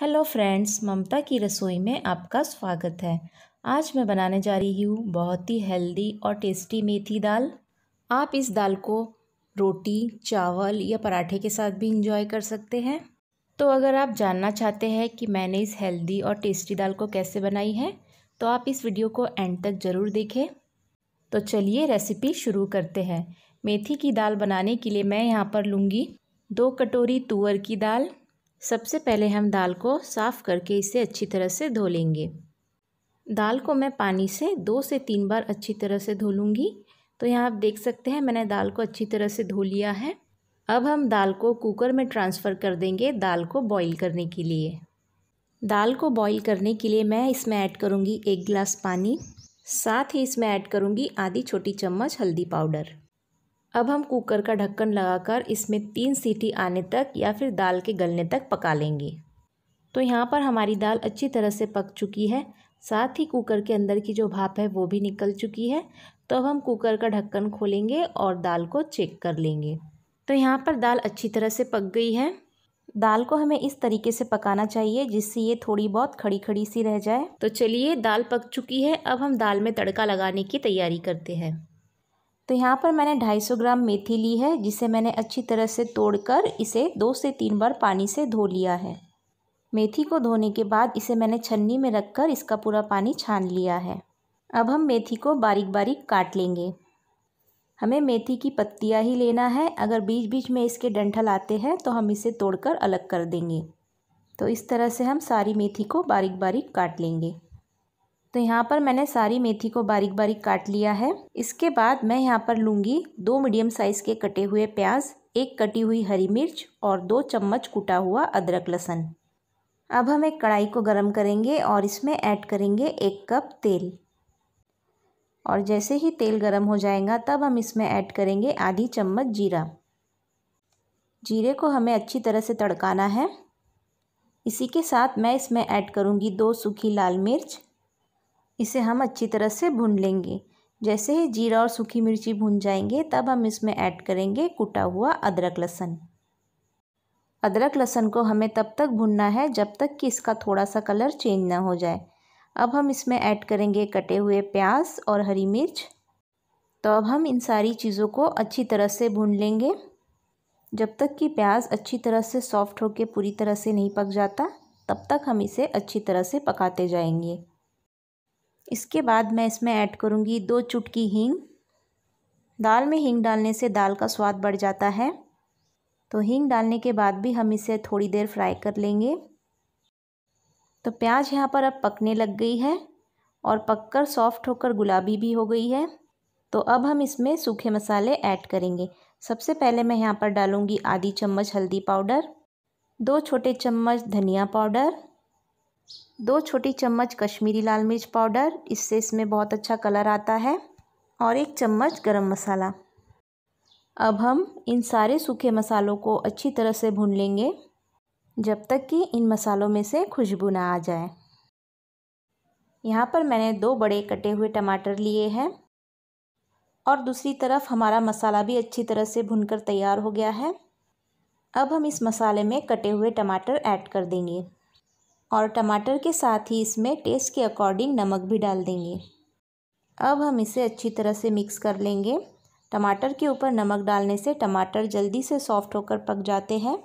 hello friends ममता की रसोई में आपका स्वागत है आज मैं बनाने जा रही हूँ बहुत ही हेल्दी और टेस्टी मेथी दाल आप इस दाल को रोटी चावल या पराठे के साथ भी इंजॉय कर सकते हैं तो अगर आप जानना चाहते हैं कि मैंने इस हेल्दी और टेस्टी दाल को कैसे बनाई है तो आप इस वीडियो को एंड तक ज़रूर देखें तो चलिए रेसिपी शुरू करते हैं मेथी की दाल बनाने के लिए मैं यहाँ पर लूँगी दो कटोरी तुअर की दाल सबसे पहले हम दाल को साफ़ करके इसे अच्छी तरह से धो लेंगे दाल को मैं पानी से दो से तीन बार अच्छी तरह से धो लूँगी तो यहाँ आप देख सकते हैं मैंने दाल को अच्छी तरह से धो लिया है अब हम दाल को कुकर में ट्रांसफ़र कर देंगे दाल को बॉईल करने के लिए दाल को बॉईल करने के लिए मैं इसमें ऐड करूँगी एक गिलास पानी साथ ही इसमें ऐड करूँगी आधी छोटी चम्मच हल्दी पाउडर अब हम कुकर का ढक्कन लगाकर इसमें तीन सीटी आने तक या फिर दाल के गलने तक पका लेंगे तो यहाँ पर हमारी दाल अच्छी तरह से पक चुकी है साथ ही कुकर के अंदर की जो भाप है वो भी निकल चुकी है तो अब हम कुकर का ढक्कन खोलेंगे और दाल को चेक कर लेंगे तो यहाँ पर दाल अच्छी तरह से पक गई है दाल को हमें इस तरीके से पकाना चाहिए जिससे ये थोड़ी बहुत खड़ी खड़ी सी रह जाए तो चलिए दाल पक चुकी है अब हम दाल में तड़का लगाने की तैयारी करते हैं तो यहाँ पर मैंने 250 ग्राम मेथी ली है जिसे मैंने अच्छी तरह से तोड़कर इसे दो से तीन बार पानी से धो लिया है मेथी को धोने के बाद इसे मैंने छन्नी में रखकर इसका पूरा पानी छान लिया है अब हम मेथी को बारीक बारीक काट लेंगे हमें मेथी की पत्तियाँ ही लेना है अगर बीच बीच में इसके डंठल आते हैं तो हम इसे तोड़कर अलग कर देंगे तो इस तरह से हम सारी मेथी को बारीक बारीक काट लेंगे तो यहाँ पर मैंने सारी मेथी को बारीक बारीक काट लिया है इसके बाद मैं यहाँ पर लूँगी दो मीडियम साइज़ के कटे हुए प्याज एक कटी हुई हरी मिर्च और दो चम्मच कुटा हुआ अदरक लहसन अब हम एक कढ़ाई को गरम करेंगे और इसमें ऐड करेंगे एक कप तेल और जैसे ही तेल गरम हो जाएगा तब हम इसमें ऐड करेंगे आधी चम्मच जीरा जीरे को हमें अच्छी तरह से तड़काना है इसी के साथ मैं इसमें ऐड करूँगी दो सूखी लाल मिर्च इसे हम अच्छी तरह से भून लेंगे जैसे ही जीरा और सूखी मिर्ची भून जाएंगे तब हम इसमें ऐड करेंगे कुटा हुआ अदरक लहसुन अदरक लहसुन को हमें तब तक भुनना है जब तक कि इसका थोड़ा सा कलर चेंज ना हो जाए अब हम इसमें ऐड करेंगे कटे हुए प्याज और हरी मिर्च तो अब हम इन सारी चीज़ों को अच्छी तरह से भून लेंगे जब तक कि प्याज अच्छी तरह से सॉफ्ट होकर पूरी तरह से नहीं पक जाता तब तक हम इसे अच्छी तरह से पकाते जाएंगे इसके बाद मैं इसमें ऐड करूँगी दो चुटकी हींग दाल में हींग डालने से दाल का स्वाद बढ़ जाता है तो हींग डालने के बाद भी हम इसे थोड़ी देर फ्राई कर लेंगे तो प्याज यहाँ पर अब पकने लग गई है और पककर सॉफ्ट होकर गुलाबी भी हो गई है तो अब हम इसमें सूखे मसाले ऐड करेंगे सबसे पहले मैं यहाँ पर डालूँगी आधी चम्मच हल्दी पाउडर दो छोटे चम्मच धनिया पाउडर दो छोटी चम्मच कश्मीरी लाल मिर्च पाउडर इससे इसमें बहुत अच्छा कलर आता है और एक चम्मच गरम मसाला अब हम इन सारे सूखे मसालों को अच्छी तरह से भून लेंगे जब तक कि इन मसालों में से खुशबू ना आ जाए यहाँ पर मैंने दो बड़े कटे हुए टमाटर लिए हैं और दूसरी तरफ हमारा मसाला भी अच्छी तरह से भुनकर तैयार हो गया है अब हम इस मसाले में कटे हुए टमाटर ऐड कर देंगे और टमाटर के साथ ही इसमें टेस्ट के अकॉर्डिंग नमक भी डाल देंगे अब हम इसे अच्छी तरह से मिक्स कर लेंगे टमाटर के ऊपर नमक डालने से टमाटर जल्दी से सॉफ्ट होकर पक जाते हैं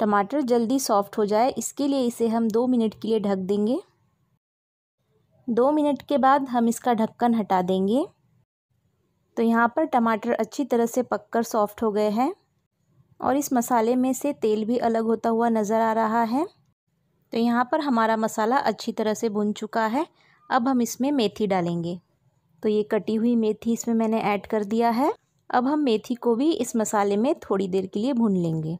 टमाटर जल्दी सॉफ्ट हो जाए इसके लिए इसे हम दो मिनट के लिए ढक देंगे दो मिनट के बाद हम इसका ढक्कन हटा देंगे तो यहाँ पर टमाटर अच्छी तरह से पककर सॉफ्ट हो गए हैं और इस मसाले में से तेल भी अलग होता हुआ नज़र आ रहा है तो यहाँ पर हमारा मसाला अच्छी तरह से भुन चुका है अब हम इसमें मेथी डालेंगे तो ये कटी हुई मेथी इसमें मैंने ऐड कर दिया है अब हम मेथी को भी इस मसाले में थोड़ी देर के लिए भून लेंगे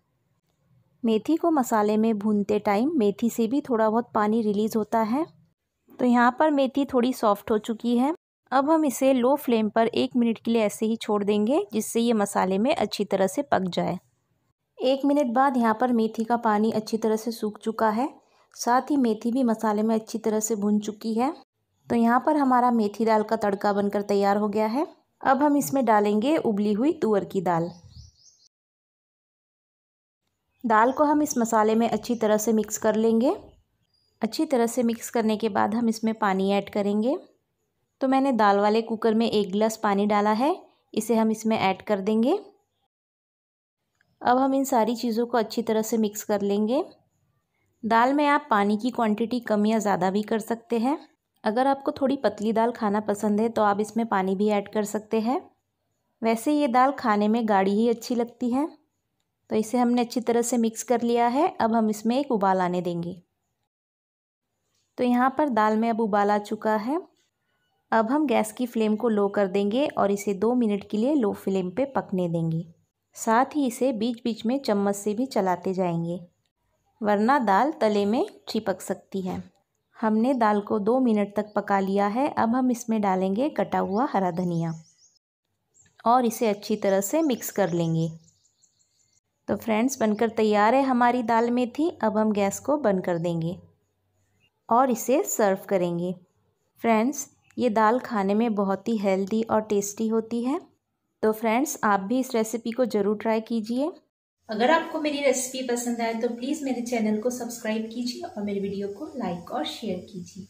मेथी को मसाले में भूनते टाइम मेथी से भी थोड़ा बहुत पानी रिलीज़ होता है तो यहाँ पर मेथी थोड़ी सॉफ्ट हो चुकी है अब हम इसे लो फ्लेम पर एक मिनट के लिए ऐसे ही छोड़ देंगे जिससे ये मसाले में अच्छी तरह से पक जाए एक मिनट बाद यहाँ पर मेथी का पानी अच्छी तरह से सूख चुका है साथ ही मेथी भी मसाले में अच्छी तरह से भुन चुकी है तो यहाँ पर हमारा मेथी दाल का तड़का बनकर तैयार हो गया है अब हम इसमें डालेंगे उबली हुई तुअर की दाल दाल को हम इस मसाले में अच्छी तरह से मिक्स कर लेंगे अच्छी तरह से मिक्स करने के बाद हम इसमें पानी ऐड करेंगे तो मैंने दाल वाले कुकर में एक गिलास पानी डाला है इसे हम इसमें ऐड कर देंगे अब हम इन सारी चीज़ों को अच्छी तरह से मिक्स कर लेंगे दाल में आप पानी की क्वांटिटी कम या ज़्यादा भी कर सकते हैं अगर आपको थोड़ी पतली दाल खाना पसंद है तो आप इसमें पानी भी ऐड कर सकते हैं वैसे ये दाल खाने में गाढ़ी ही अच्छी लगती है तो इसे हमने अच्छी तरह से मिक्स कर लिया है अब हम इसमें एक उबाल आने देंगे तो यहाँ पर दाल में अब उबाल आ चुका है अब हम गैस की फ्लेम को लो कर देंगे और इसे दो मिनट के लिए लो फ्लेम पे पकने देंगे साथ ही इसे बीच बीच में चम्मच से भी चलाते जाएंगे वरना दाल तले में चिपक सकती है हमने दाल को दो मिनट तक पका लिया है अब हम इसमें डालेंगे कटा हुआ हरा धनिया और इसे अच्छी तरह से मिक्स कर लेंगे तो फ्रेंड्स बनकर तैयार है हमारी दाल में थी अब हम गैस को बंद कर देंगे और इसे सर्व करेंगे फ्रेंड्स ये दाल खाने में बहुत ही हेल्दी और टेस्टी होती है तो फ्रेंड्स आप भी इस रेसिपी को ज़रूर ट्राई कीजिए अगर आपको मेरी रेसिपी पसंद आए तो प्लीज़ मेरे चैनल को सब्सक्राइब कीजिए और मेरे वीडियो को लाइक और शेयर कीजिए